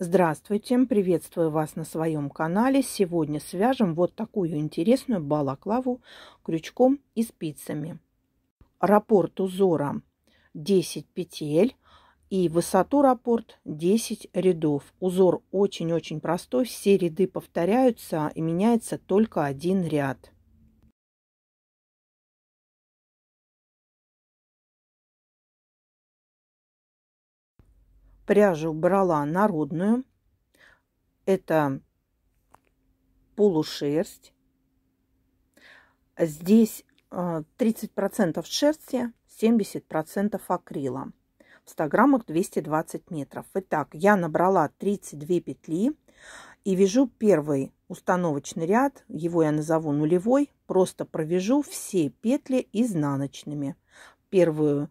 Здравствуйте, приветствую вас на своем канале. Сегодня свяжем вот такую интересную балаклаву крючком и спицами. Раппорт узора 10 петель и высоту раппорт 10 рядов. Узор очень-очень простой, все ряды повторяются и меняется только один ряд. Пряжу брала народную. Это полушерсть. Здесь 30% э, шерсти, 70% акрила. В 100 граммах 220 метров. Итак, я набрала 32 петли и вяжу первый установочный ряд. Его я назову нулевой. Просто провяжу все петли изнаночными. Первую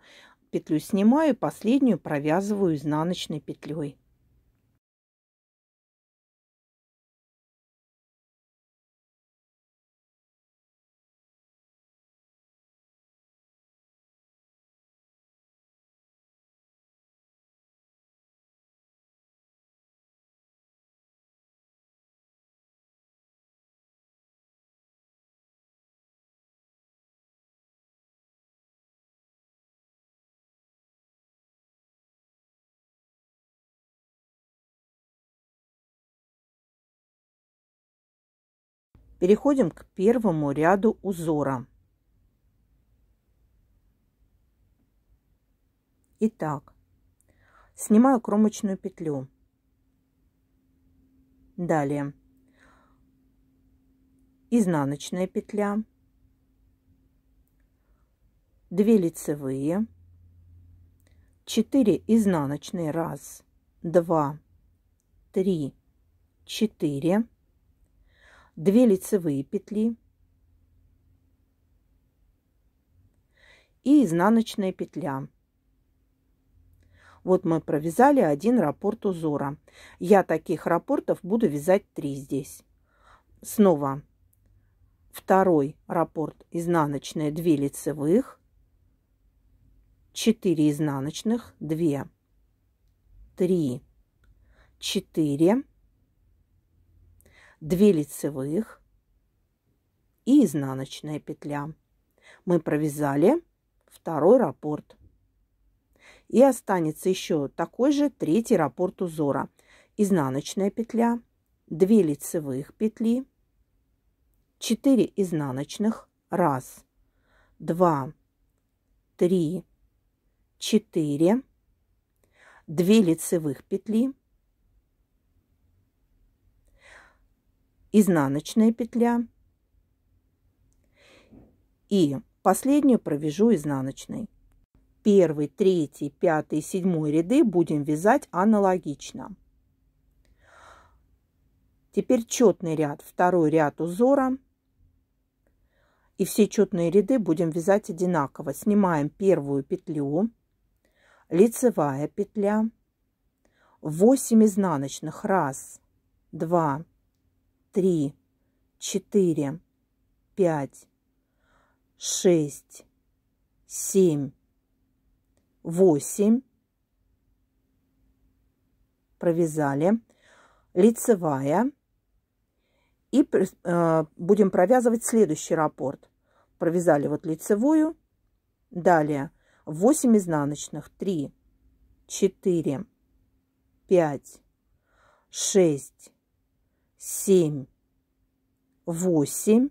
петлю снимаю, последнюю провязываю изнаночной петлей. Переходим к первому ряду узора. Итак, снимаю кромочную петлю. Далее изнаночная петля, 2 лицевые, 4 изнаночные, 1, 2, 3, 4, 2 лицевые петли и изнаночная петля. Вот мы провязали один раппорт узора. Я таких раппортов буду вязать 3 здесь. Снова второй раппорт изнаночная 2 лицевых, 4 изнаночных, 2, 3, 4, 2 лицевых и изнаночная петля. Мы провязали второй раппорт. И останется еще такой же третий раппорт узора. Изнаночная петля, 2 лицевых петли, 4 изнаночных, 1, 2, 3, 4, 2 лицевых петли, изнаночная петля и последнюю провяжу изнаночной. Первый, третий, пятый, седьмой ряды будем вязать аналогично. Теперь четный ряд, второй ряд узора. И все четные ряды будем вязать одинаково. Снимаем первую петлю, лицевая петля, 8 изнаночных, 1, 2, 3, три, четыре, пять, шесть, семь, восемь. Провязали. Лицевая. И э, будем провязывать следующий раппорт. Провязали вот лицевую. Далее 8 изнаночных. 3, 4, 5, 6, 7, восемь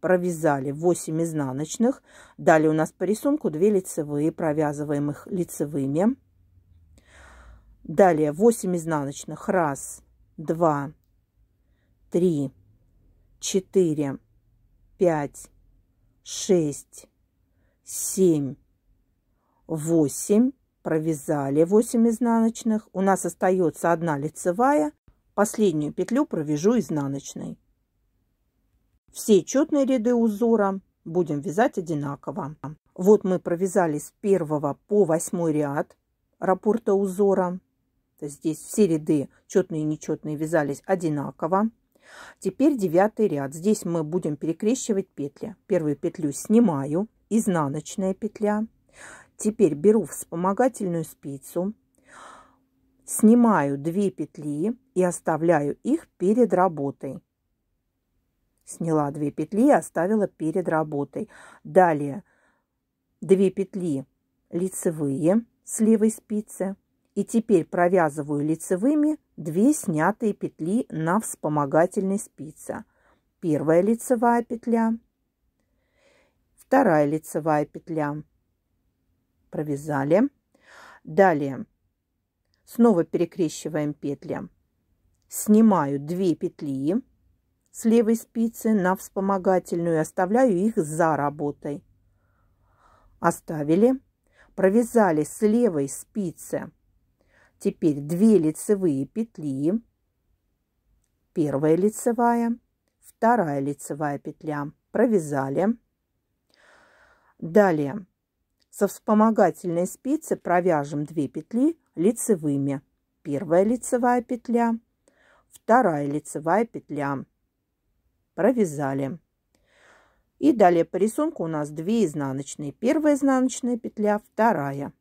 провязали 8 изнаночных. Далее у нас по рисунку 2 лицевые, провязываем их лицевыми. Далее 8 изнаночных. 1, 2, 3, 4, 5, 6, 7, 8. Провязали 8 изнаночных. У нас остается одна лицевая Последнюю петлю провяжу изнаночной. Все четные ряды узора будем вязать одинаково. Вот мы провязали с 1 по 8 ряд раппорта узора. Здесь все ряды четные и нечетные вязались одинаково. Теперь девятый ряд. Здесь мы будем перекрещивать петли. Первую петлю снимаю, изнаночная петля. Теперь беру вспомогательную спицу, снимаю 2 петли и оставляю их перед работой. Сняла две петли и оставила перед работой. Далее две петли лицевые с левой спицы. И теперь провязываю лицевыми две снятые петли на вспомогательной спице. Первая лицевая петля, вторая лицевая петля. Провязали. Далее снова перекрещиваем петли снимаю две петли с левой спицы на вспомогательную и оставляю их за работой. Оставили. Провязали с левой спицы теперь 2 лицевые петли. Первая лицевая, вторая лицевая петля. Провязали. Далее со вспомогательной спицы провяжем 2 петли лицевыми. Первая лицевая петля – вторая лицевая петля. Провязали. И далее по рисунку у нас 2 изнаночные. Первая изнаночная петля, вторая.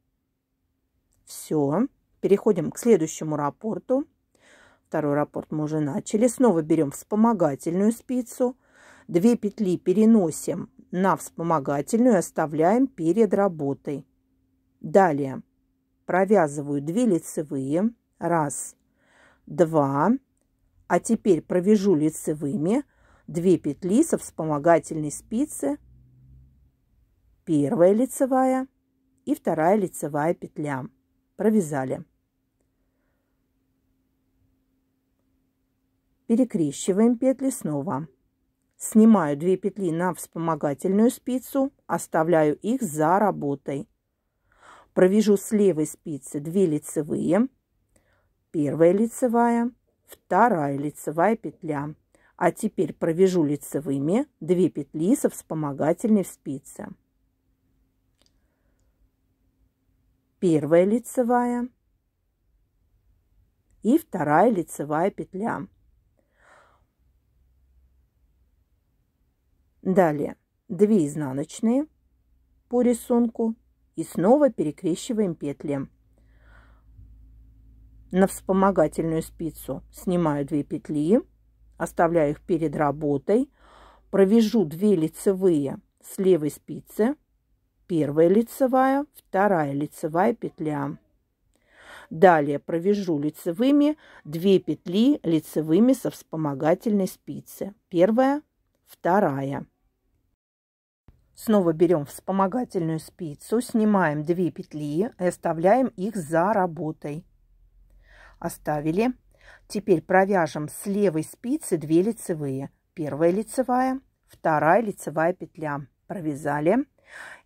Все. Переходим к следующему раппорту. Второй раппорт мы уже начали. Снова берем вспомогательную спицу. Две петли переносим на вспомогательную и оставляем перед работой. Далее провязываю 2 лицевые. Раз, два, а теперь провяжу лицевыми 2 петли со вспомогательной спицы. Первая лицевая и вторая лицевая петля. Провязали. Перекрещиваем петли снова. Снимаю 2 петли на вспомогательную спицу, оставляю их за работой. Провяжу с левой спицы 2 лицевые, первая лицевая вторая лицевая петля. А теперь провяжу лицевыми две петли со вспомогательной в спице. Первая лицевая и вторая лицевая петля. Далее 2 изнаночные по рисунку и снова перекрещиваем петли. На вспомогательную спицу снимаю две петли, оставляю их перед работой, провяжу две лицевые с левой спицы, первая лицевая, вторая лицевая петля. Далее провяжу лицевыми две петли лицевыми со вспомогательной спицы. Первая, вторая. Снова берем вспомогательную спицу, снимаем две петли и оставляем их за работой. Оставили. Теперь провяжем с левой спицы 2 лицевые. Первая лицевая, вторая лицевая петля. Провязали.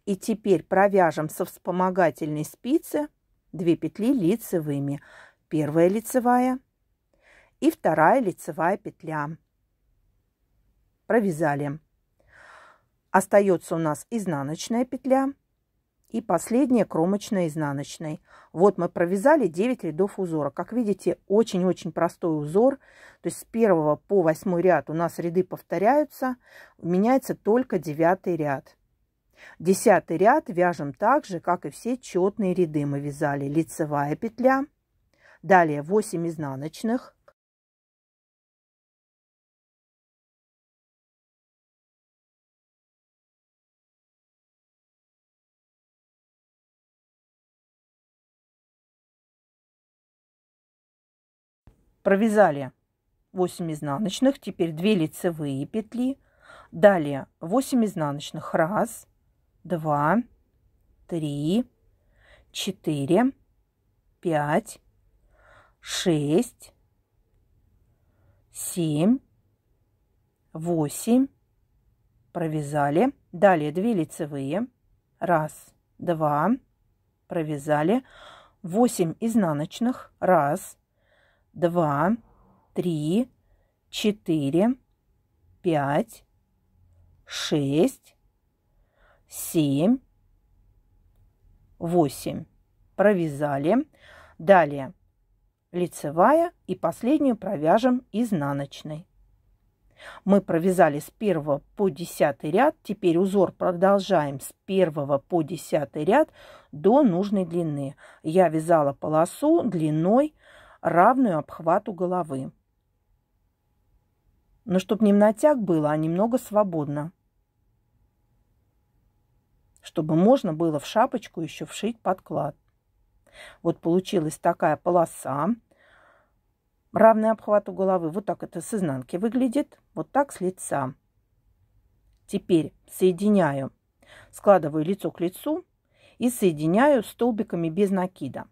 И теперь провяжем со вспомогательной спицы 2 петли лицевыми. Первая лицевая и вторая лицевая петля. Провязали. Остается у нас изнаночная петля и последняя кромочная изнаночной. Вот мы провязали 9 рядов узора. Как видите, очень-очень простой узор. То есть с 1 по 8 ряд у нас ряды повторяются. Меняется только 9 ряд. Десятый ряд вяжем так же, как и все четные ряды мы вязали. Лицевая петля. Далее 8 изнаночных. провязали 8 изнаночных, теперь 2 лицевые петли, далее 8 изнаночных, 1, 2, 3, 4, 5, 6, 7, 8, провязали, далее 2 лицевые, 1, 2, провязали, 8 изнаночных, 1, два, три, четыре, пять, шесть, семь, восемь. Провязали. Далее лицевая и последнюю провяжем изнаночной. Мы провязали с 1 по 10 ряд, теперь узор продолжаем с 1 по 10 ряд до нужной длины. Я вязала полосу длиной равную обхвату головы. Но чтобы не в натяг было, а немного свободно. Чтобы можно было в шапочку еще вшить подклад. Вот получилась такая полоса, равная обхвату головы. Вот так это с изнанки выглядит, вот так с лица. Теперь соединяю, складываю лицо к лицу и соединяю столбиками без накида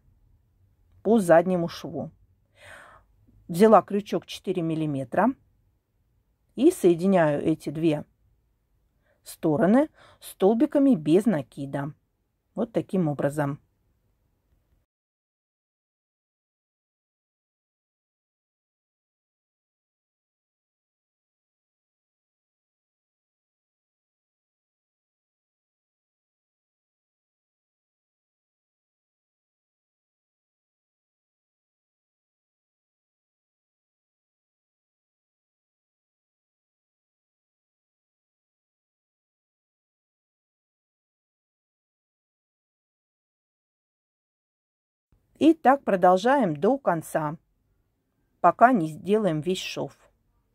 по заднему шву. Взяла крючок 4 миллиметра и соединяю эти две стороны столбиками без накида. Вот таким образом. И так продолжаем до конца, пока не сделаем весь шов.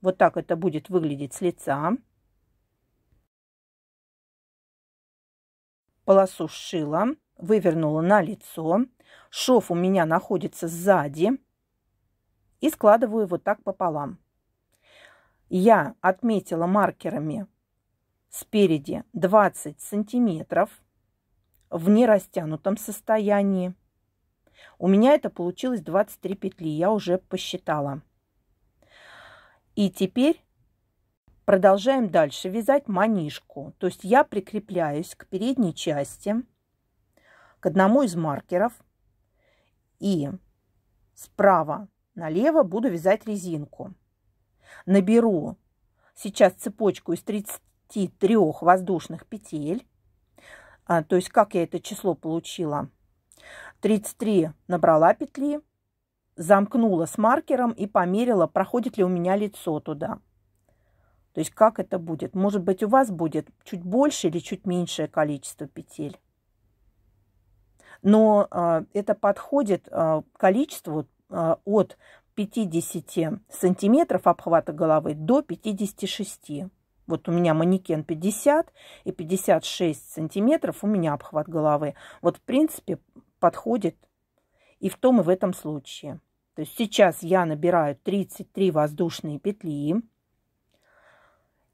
Вот так это будет выглядеть с лица. Полосу сшила, вывернула на лицо. Шов у меня находится сзади. И складываю вот так пополам. Я отметила маркерами спереди 20 сантиметров в нерастянутом состоянии. У меня это получилось 23 петли, я уже посчитала. И теперь продолжаем дальше вязать манишку. То есть я прикрепляюсь к передней части, к одному из маркеров. И справа налево буду вязать резинку. Наберу сейчас цепочку из 33 воздушных петель. А, то есть как я это число получила? 33 набрала петли, замкнула с маркером и померила, проходит ли у меня лицо туда. То есть как это будет? Может быть, у вас будет чуть больше или чуть меньшее количество петель. Но э, это подходит э, количеству э, от 50 сантиметров обхвата головы до 56. Вот у меня манекен 50 и 56 сантиметров у меня обхват головы. Вот, в принципе, подходит и в том, и в этом случае. То есть сейчас я набираю 33 воздушные петли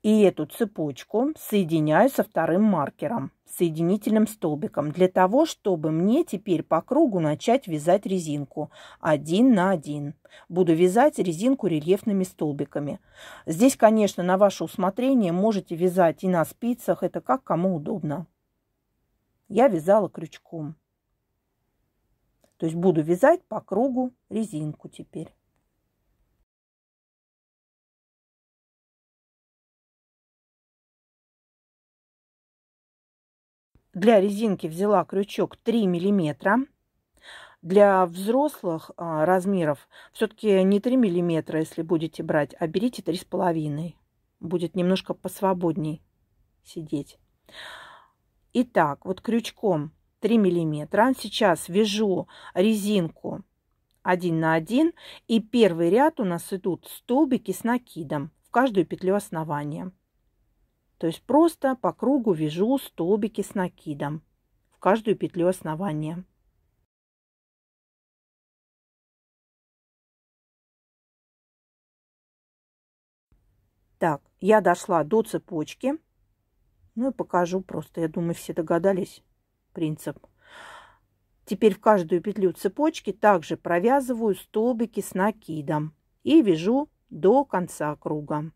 и эту цепочку соединяю со вторым маркером, соединительным столбиком, для того, чтобы мне теперь по кругу начать вязать резинку один на один. Буду вязать резинку рельефными столбиками. Здесь, конечно, на ваше усмотрение можете вязать и на спицах, это как кому удобно. Я вязала крючком. То есть буду вязать по кругу резинку теперь. Для резинки взяла крючок 3 миллиметра. Для взрослых а, размеров все-таки не 3 миллиметра, если будете брать, а берите 3,5. Будет немножко посвободней сидеть. Итак, вот крючком 3 миллиметра. Сейчас вяжу резинку 1 на 1 и первый ряд у нас идут столбики с накидом в каждую петлю основания. То есть просто по кругу вяжу столбики с накидом в каждую петлю основания. Так, я дошла до цепочки. Ну и покажу просто. Я думаю, все догадались, принцип. Теперь в каждую петлю цепочки также провязываю столбики с накидом и вяжу до конца круга.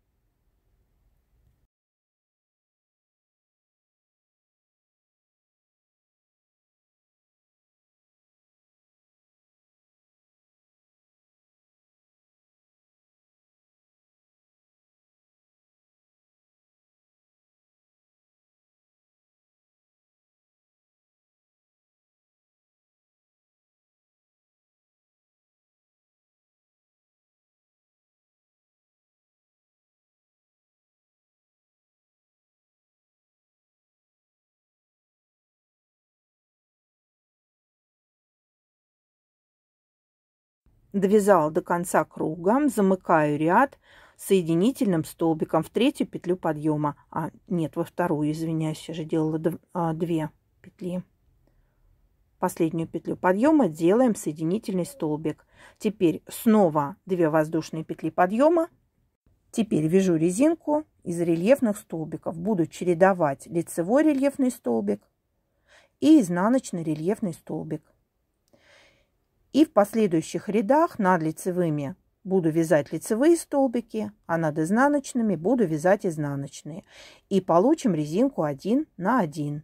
довязала до конца круга, замыкаю ряд соединительным столбиком в третью петлю подъема. А, нет, во вторую, извиняюсь, я же делала а, две петли. Последнюю петлю подъема делаем соединительный столбик. Теперь снова 2 воздушные петли подъема. Теперь вяжу резинку из рельефных столбиков. Буду чередовать лицевой рельефный столбик и изнаночный рельефный столбик. И в последующих рядах над лицевыми буду вязать лицевые столбики, а над изнаночными буду вязать изнаночные. И получим резинку 1 на 1.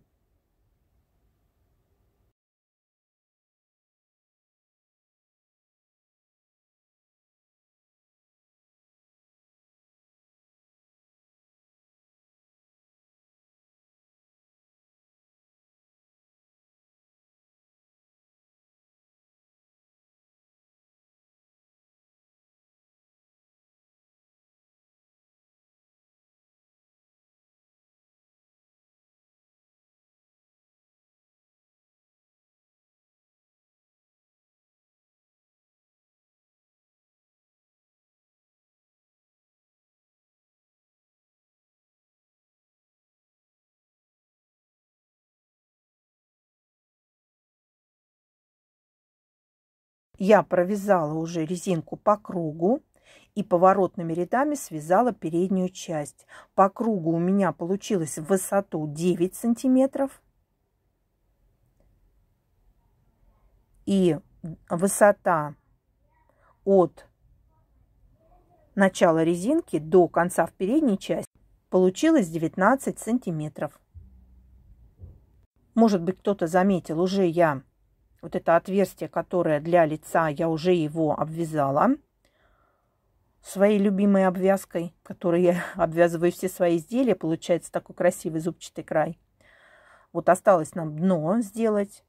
Я провязала уже резинку по кругу и поворотными рядами связала переднюю часть. По кругу у меня получилось в высоту 9 сантиметров. И высота от начала резинки до конца в передней части получилось 19 сантиметров. Может быть, кто-то заметил, уже я вот это отверстие, которое для лица, я уже его обвязала своей любимой обвязкой, которой я обвязываю все свои изделия. Получается такой красивый зубчатый край. Вот осталось нам дно сделать.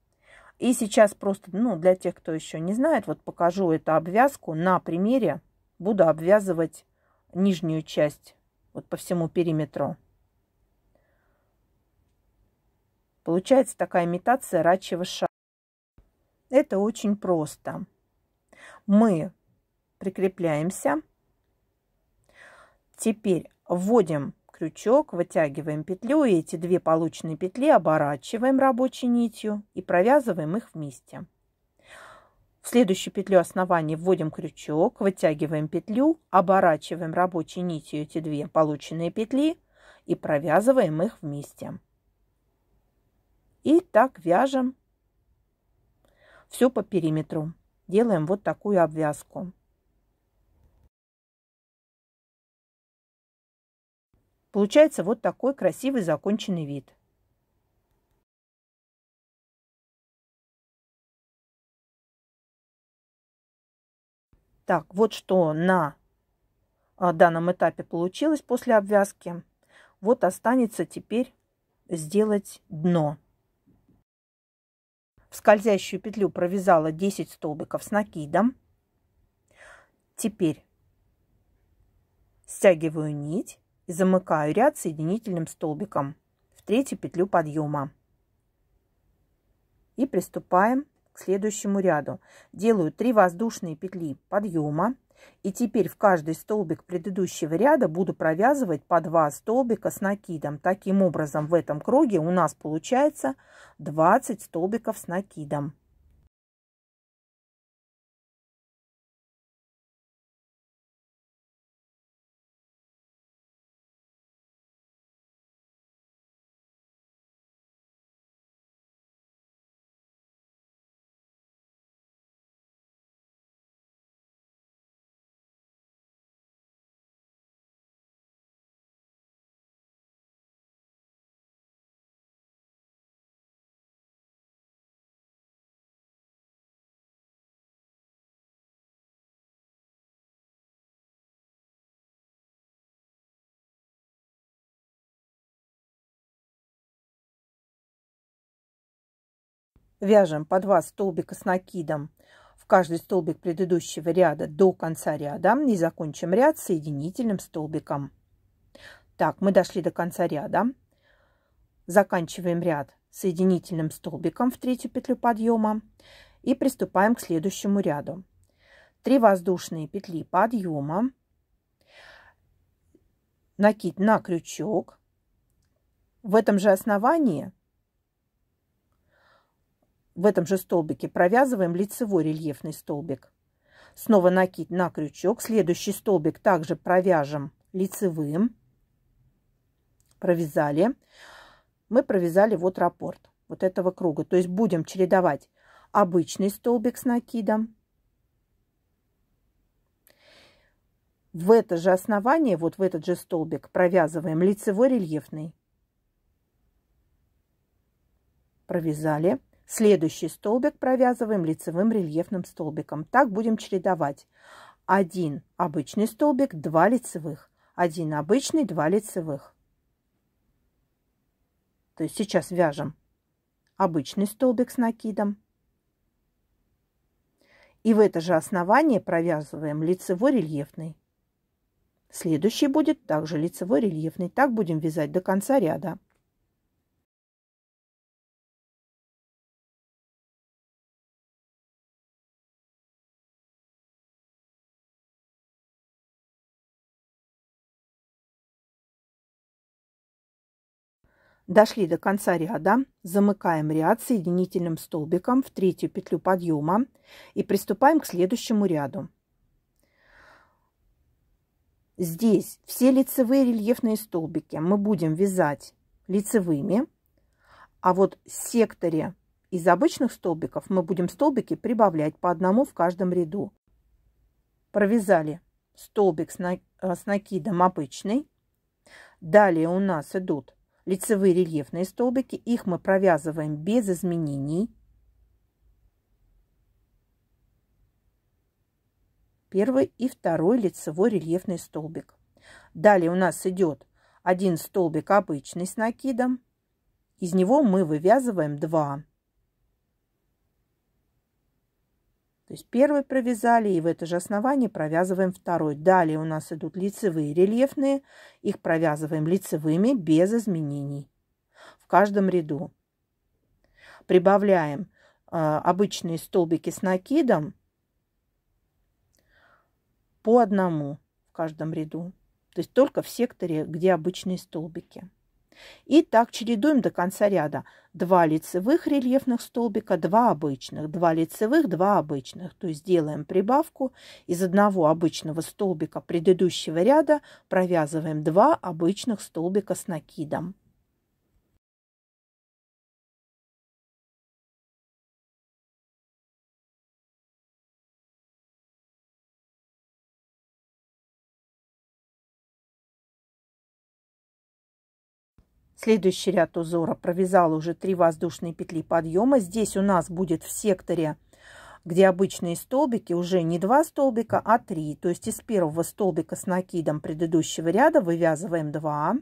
И сейчас просто, ну, для тех, кто еще не знает, вот покажу эту обвязку на примере. Буду обвязывать нижнюю часть вот по всему периметру. Получается такая имитация рачьего шара. Это очень просто. Мы прикрепляемся. Теперь вводим крючок, вытягиваем петлю, и эти две полученные петли оборачиваем рабочей нитью и провязываем их вместе. В следующую петлю основания вводим крючок, вытягиваем петлю, оборачиваем рабочей нитью эти две полученные петли и провязываем их вместе. И так вяжем все по периметру. Делаем вот такую обвязку. Получается вот такой красивый законченный вид. Так, вот что на а, данном этапе получилось после обвязки. Вот останется теперь сделать дно. В скользящую петлю провязала 10 столбиков с накидом. Теперь стягиваю нить и замыкаю ряд соединительным столбиком в третью петлю подъема. И приступаем к следующему ряду. Делаю 3 воздушные петли подъема и теперь в каждый столбик предыдущего ряда буду провязывать по 2 столбика с накидом. Таким образом в этом круге у нас получается 20 столбиков с накидом. Вяжем по два столбика с накидом в каждый столбик предыдущего ряда до конца ряда и закончим ряд соединительным столбиком. Так, мы дошли до конца ряда. Заканчиваем ряд соединительным столбиком в третью петлю подъема и приступаем к следующему ряду. 3 воздушные петли подъема, накид на крючок. В этом же основании в этом же столбике провязываем лицевой рельефный столбик. Снова накид на крючок. Следующий столбик также провяжем лицевым. Провязали. Мы провязали вот раппорт вот этого круга. То есть будем чередовать обычный столбик с накидом. В это же основание, вот в этот же столбик провязываем лицевой рельефный. Провязали. Следующий столбик провязываем лицевым рельефным столбиком. Так будем чередовать. Один обычный столбик, два лицевых. Один обычный, два лицевых. То есть сейчас вяжем обычный столбик с накидом. И в это же основание провязываем лицевой рельефный. Следующий будет также лицевой рельефный. Так будем вязать до конца ряда. Дошли до конца ряда, замыкаем ряд соединительным столбиком в третью петлю подъема и приступаем к следующему ряду. Здесь все лицевые рельефные столбики мы будем вязать лицевыми, а вот в секторе из обычных столбиков мы будем столбики прибавлять по одному в каждом ряду. Провязали столбик с э, накидом обычный. Далее у нас идут лицевые рельефные столбики. Их мы провязываем без изменений. Первый и второй лицевой рельефный столбик. Далее у нас идет один столбик обычный с накидом. Из него мы вывязываем 2. То есть первый провязали, и в это же основание провязываем второй. Далее у нас идут лицевые рельефные. Их провязываем лицевыми без изменений в каждом ряду. Прибавляем э, обычные столбики с накидом по одному в каждом ряду. То есть только в секторе, где обычные столбики. И так чередуем до конца ряда. Два лицевых рельефных столбика, два обычных, два лицевых, два обычных. То есть делаем прибавку из одного обычного столбика предыдущего ряда, провязываем два обычных столбика с накидом. Следующий ряд узора провязала уже 3 воздушные петли подъема. Здесь у нас будет в секторе, где обычные столбики, уже не 2 столбика, а 3. То есть из первого столбика с накидом предыдущего ряда вывязываем 2.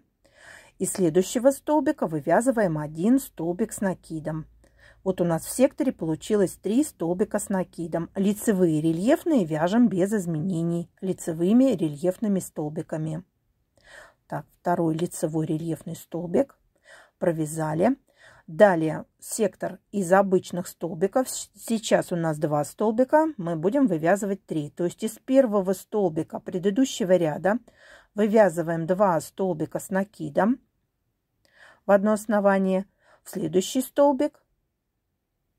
Из следующего столбика вывязываем 1 столбик с накидом. Вот у нас в секторе получилось 3 столбика с накидом. Лицевые рельефные вяжем без изменений лицевыми рельефными столбиками. Так, второй лицевой рельефный столбик провязали. Далее сектор из обычных столбиков. Сейчас у нас два столбика, мы будем вывязывать три. То есть из первого столбика предыдущего ряда вывязываем два столбика с накидом в одно основание. В следующий столбик,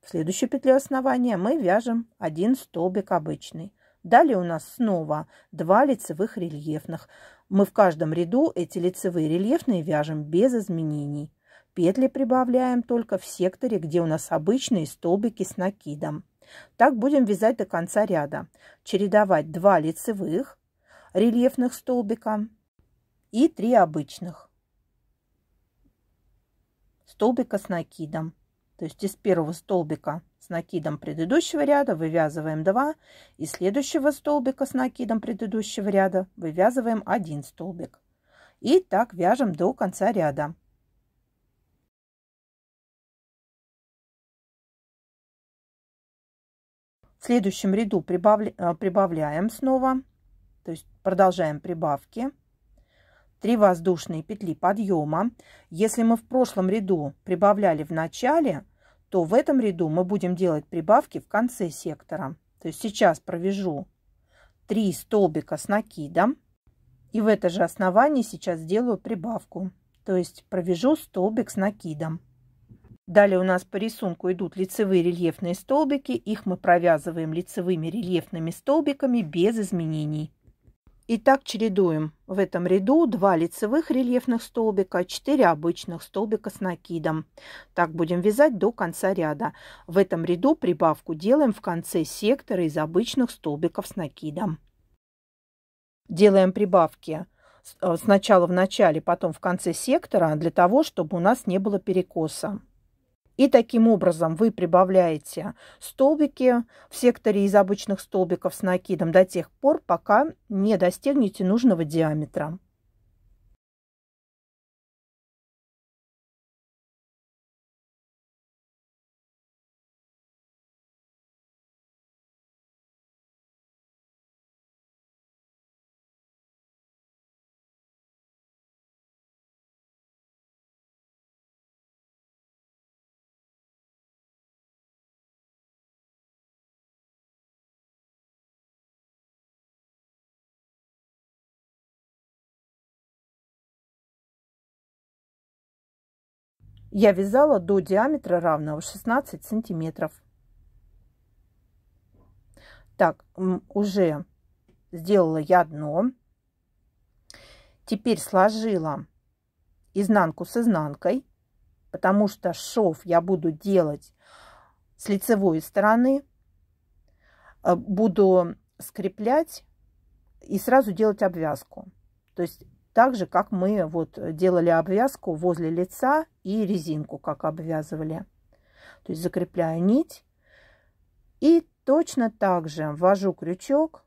в следующую петлю основания мы вяжем один столбик обычный. Далее у нас снова два лицевых рельефных. Мы в каждом ряду эти лицевые рельефные вяжем без изменений. Петли прибавляем только в секторе, где у нас обычные столбики с накидом. Так будем вязать до конца ряда. Чередовать два лицевых рельефных столбика и три обычных столбика с накидом. То есть из первого столбика с накидом предыдущего ряда вывязываем 2 и следующего столбика с накидом предыдущего ряда вывязываем 1 столбик. И так вяжем до конца ряда. В следующем ряду э, прибавляем снова, то есть продолжаем прибавки. 3 воздушные петли подъема. Если мы в прошлом ряду прибавляли в начале, то в этом ряду мы будем делать прибавки в конце сектора. То есть сейчас провяжу 3 столбика с накидом. И в это же основание сейчас сделаю прибавку. То есть провяжу столбик с накидом. Далее у нас по рисунку идут лицевые рельефные столбики. Их мы провязываем лицевыми рельефными столбиками без изменений. И так чередуем в этом ряду два лицевых рельефных столбика, 4 обычных столбика с накидом. Так будем вязать до конца ряда. В этом ряду прибавку делаем в конце сектора из обычных столбиков с накидом. Делаем прибавки э, сначала в начале, потом в конце сектора, для того, чтобы у нас не было перекоса. И таким образом вы прибавляете столбики в секторе из обычных столбиков с накидом до тех пор, пока не достигнете нужного диаметра. я вязала до диаметра равного 16 сантиметров. Так, уже сделала я дно. Теперь сложила изнанку с изнанкой, потому что шов я буду делать с лицевой стороны. Э, буду скреплять и сразу делать обвязку. То есть так же, как мы вот э, делали обвязку возле лица и резинку, как обвязывали. То есть закрепляю нить. И точно так же ввожу крючок,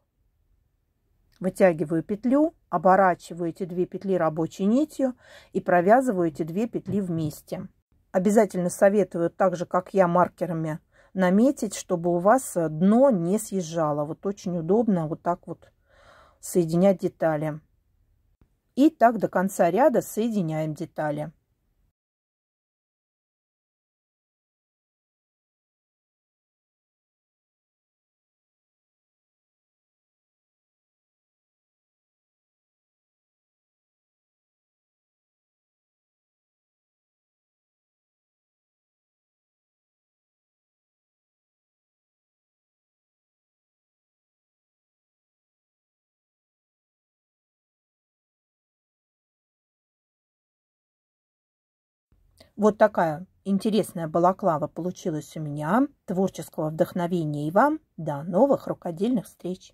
вытягиваю петлю, оборачиваю эти две петли рабочей нитью и провязываю эти две петли вместе. Обязательно советую, так же как я, маркерами наметить, чтобы у вас э, дно не съезжало. Вот очень удобно вот так вот соединять детали. И так до конца ряда соединяем детали. Вот такая интересная балаклава получилась у меня. Творческого вдохновения и вам. До новых рукодельных встреч!